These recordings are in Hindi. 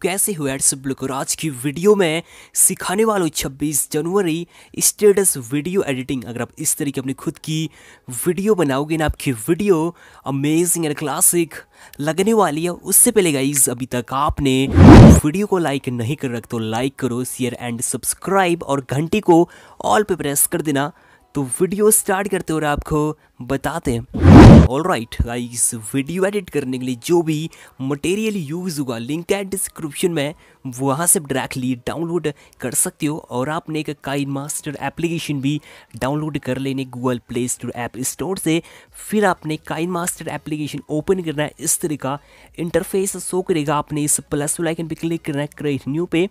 कैसे हुए सब आज की वीडियो में सिखाने वालों 26 छब्बीस जनवरी स्टेटस वीडियो एडिटिंग अगर आप इस तरीके अपनी खुद की वीडियो बनाओगे ना आपकी वीडियो अमेजिंग एंड क्लासिक लगने वाली है उससे पहले गाइज अभी तक आपने वीडियो को लाइक नहीं कर रख तो लाइक करो शेयर एंड सब्सक्राइब और घंटी को ऑल पे प्रेस कर देना तो वीडियो स्टार्ट करते और आपको बताते हैं all right guys video edit करने के लिए जो भी मटेरियल यूज़ हुआ लिंक है डिस्क्रिप्शन में वहाँ से डायरेक्टली डाउनलोड कर सकते हो और आपने एक काइन मास्टर एप्लीकेशन भी डाउनलोड कर लेने Google Play Store app store से फिर आपने काइन मास्टर एप्लीकेशन ओपन करना है इस तरह का इंटरफेस शो करेगा आपने इस प्लस लाइकन पर क्लिक करना है क्रेट न्यू पे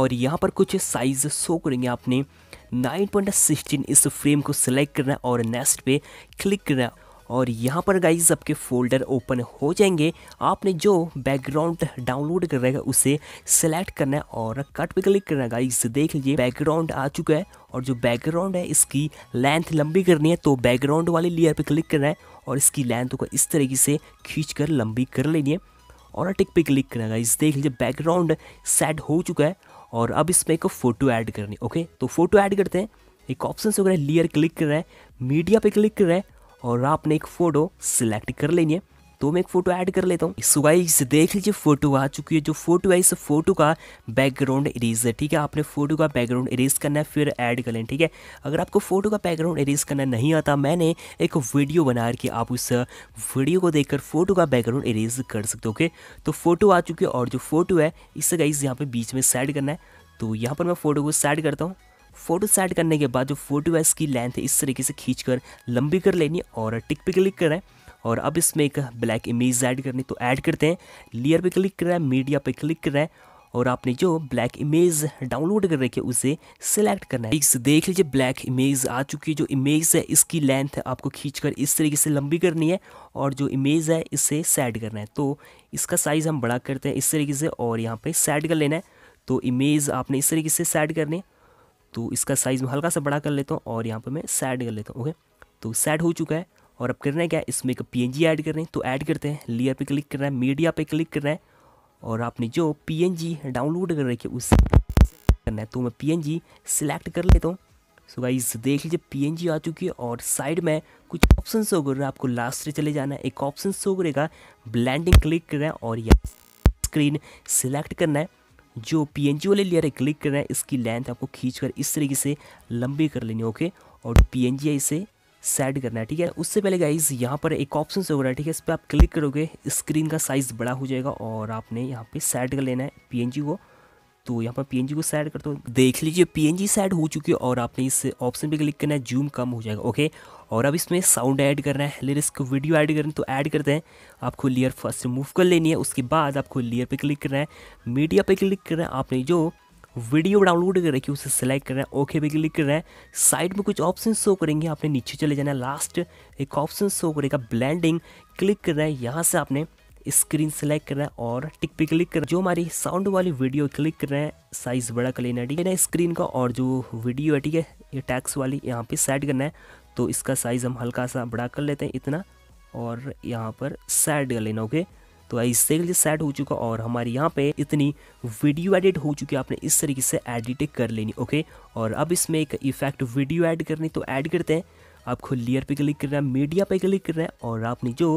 और यहाँ पर कुछ साइज शो करेंगे आपने नाइन पॉइंट सिक्सटीन इस फ्रेम को सिलेक्ट करना है और नेक्स्ट पे क्लिक करना और यहाँ पर गाइज आपके फोल्डर ओपन हो जाएंगे आपने जो बैकग्राउंड डाउनलोड कर रहेगा उसे सेलेक्ट करना है और कट पे क्लिक करना है गाइज देख लीजिए बैकग्राउंड आ चुका है और जो बैकग्राउंड है इसकी लेंथ लंबी करनी है तो बैकग्राउंड वाले लेयर पे क्लिक करना है और इसकी लेंथ को इस तरीके से खींच कर लंबी कर लेनी है और टिक पे क्लिक करना है गाइज देख लीजिए बैकग्राउंड सेट हो चुका है और अब इसमें एक फ़ोटो ऐड करनी ओके तो फोटो ऐड करते हैं एक ऑप्शन से वगैरह लेयर क्लिक कर रहा है मीडिया पे क्लिक कर रहा है और आपने एक फ़ोटो सिलेक्ट कर लेनी है तो मैं एक फोटो ऐड कर लेता हूँ सो गाइस देख लीजिए फोटो आ चुकी है जो फोटो है इस फोटो का बैकग्राउंड इरेज है ठीक है आपने फोटो का बैकग्राउंड इरेज करना है फिर ऐड कर लें ठीक है अगर आपको फोटो का बैकग्राउंड इरेज करना नहीं आता मैंने एक वीडियो बना के आप उस वीडियो को देखकर फोटो का बैकग्राउंड इरेज कर सकते हो ओके तो फोटो आ चुकी है और जो फोटो है इससे गाइस यहाँ पर बीच में सेट करना है तो यहाँ पर मैं फ़ोटो को सेट करता हूँ फ़ोटो सेट करने के बाद जो फ़ोटो है इसकी लेंथ इस तरीके से खींच कर लंबी कर लेनी और टिक पे क्लिक करें और अब इसमें एक ब्लैक इमेज ऐड करनी तो ऐड करते हैं लेयर पे क्लिक कर रहा है मीडिया पे क्लिक कर रहा है और आपने जो ब्लैक इमेज डाउनलोड कर रखी है उसे सिलेक्ट करना है इस देख लीजिए ब्लैक इमेज आ चुकी है जो इमेज है इसकी लेंथ आपको खींचकर इस तरीके से लंबी करनी है और जो इमेज है इसे सेट करना है तो इसका साइज़ हम बड़ा करते हैं इस तरीके से और यहाँ पे सेट कर लेना है तो इमेज आपने इस तरीके से सेट करनी है तो इसका साइज़ हल्का सा बड़ा कर लेता हूँ और यहाँ पर मैं सेट कर लेता हूँ ओके तो सेट हो चुका है और अब करना है क्या इसमें एक पी ऐड रहे हैं तो ऐड करते हैं लेयर पे क्लिक करना है मीडिया पे क्लिक करना है और आपने जो पी डाउनलोड कर रखी है उससे करना है तो मैं पी सिलेक्ट कर लेता हूँ सो गाइज देख लीजिए पी आ चुकी है और साइड में कुछ ऑप्शन शो कर रहे हैं आपको लास्ट से चले जाना है एक ऑप्शन शो करेगा ब्लैंडिंग क्लिक करना है और या स्क्रीन सिलेक्ट करना है जो पी वाले लेयर है क्लिक करना है इसकी लेंथ आपको खींच कर इस तरीके से लंबी कर लेनी ओके और पी एन जी इसे सेट करना है ठीक है उससे पहले गाइज यहाँ पर एक ऑप्शन से हो रहा है ठीक है इस पर आप क्लिक करोगे स्क्रीन का साइज़ बड़ा हो जाएगा और आपने यहाँ पे सेट कर लेना है पीएनजी को तो यहाँ पर पीएनजी को सेट कर दो देख लीजिए पीएनजी सेट हो चुकी है और आपने इस ऑप्शन पे क्लिक करना है जूम कम हो जाएगा ओके और अब इसमें साउंड ऐड करना है लिरिक्स इसको वीडियो ऐड करना तो ऐड करते हैं आपको लेयर फर्स्ट रिमूव कर लेनी है उसके बाद आपको लेयर पर क्लिक करना है मीडिया पर क्लिक करना है आपने जो वीडियो डाउनलोड कर रखी है उसे सिलेक्ट कर रहे हैं ओके पे क्लिक कर रहे हैं साइड में कुछ ऑप्शन शो करेंगे आपने नीचे चले जाना है लास्ट एक ऑप्शन शो करेगा ब्लैंडिंग क्लिक कर रहे हैं यहाँ से आपने स्क्रीन सेलेक्ट रहे है और टिक पे क्लिक कर जो हमारी साउंड वाली वीडियो क्लिक कर रहे हैं साइज बड़ा कर लेना ठीक है ना स्क्रीन का और जो वीडियो है ठीक है ये टैक्स वाली यहाँ पे सेट करना है तो इसका साइज़ हम हल्का सा बड़ा कर लेते हैं इतना और यहाँ पर सेट कर लेना ओके तो आई लिए सेट हो चुका और हमारे यहाँ पे इतनी वीडियो एडिट हो चुकी है आपने इस तरीके से एडिट कर लेनी ओके और अब इसमें एक इफेक्ट वीडियो ऐड करनी तो ऐड करते हैं आपको लेयर पे क्लिक करना है मीडिया पे क्लिक करना है और आपने जो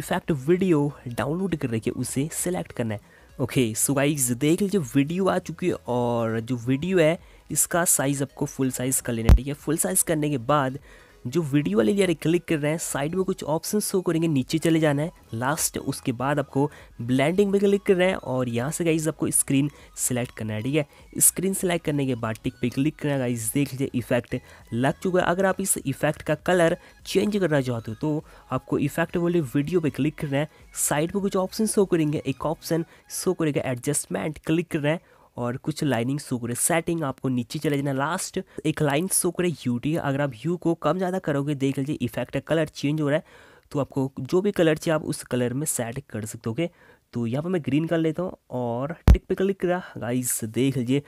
इफेक्ट वीडियो डाउनलोड कर रखी है उसे सिलेक्ट करना है ओके सो गाइज देख लीजिए वीडियो आ चुकी है और जो वीडियो है इसका साइज़ आपको फुल साइज़ कर लेना ठीक है फुल साइज़ करने के बाद जो वीडियो वाले लेयर क्लिक कर रहे हैं साइड में कुछ ऑप्शन शो करेंगे नीचे चले जाना है लास्ट उसके बाद आपको ब्लैंडिंग में क्लिक कर रहे हैं और यहाँ से गाइज आपको स्क्रीन सेलेक्ट करना है ठीक है स्क्रीन सेलेक्ट करने के बाद टिक पे क्लिक करना है गाइज देख लीजिए इफेक्ट लग चुका है अगर आप इस इफेक्ट का कलर चेंज करना चाहते हो तो आपको इफेक्ट वाले वीडियो पर क्लिक कर रहे हैं साइड पर कुछ ऑप्शन शो करेंगे एक ऑप्शन शो करेगा एडजस्टमेंट क्लिक कर रहे हैं और कुछ लाइनिंग शो करे सेटिंग आपको नीचे चले जाना लास्ट एक लाइन शो करे यू टी अगर आप यू को कम ज़्यादा करोगे देख लीजिए इफेक्ट कलर चेंज हो रहा है तो आपको जो भी कलर चाहिए आप उस कलर में सेट कर सकते होगे तो यहाँ पर मैं ग्रीन कर लेता हूँ और टिक पे क्लिक करा गाइस देख लीजिए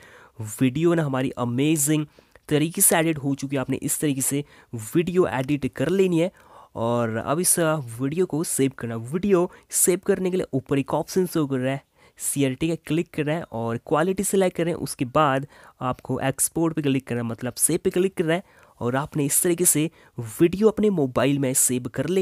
वीडियो ना हमारी अमेजिंग तरीके से एडिट हो चुकी है आपने इस तरीके से वीडियो एडिट कर लेनी है और अब इस वीडियो uh, को सेव करना वीडियो सेव करने के लिए ऊपर एक ऑप्शन शो कर रहा है सी आर टी का क्लिक करें और क्वालिटी सेलेक्ट करें उसके बाद आपको एक्सपोर्ट पे क्लिक करना मतलब सेव पे क्लिक करना है और आपने इस तरीके से वीडियो अपने मोबाइल में सेव कर लेनी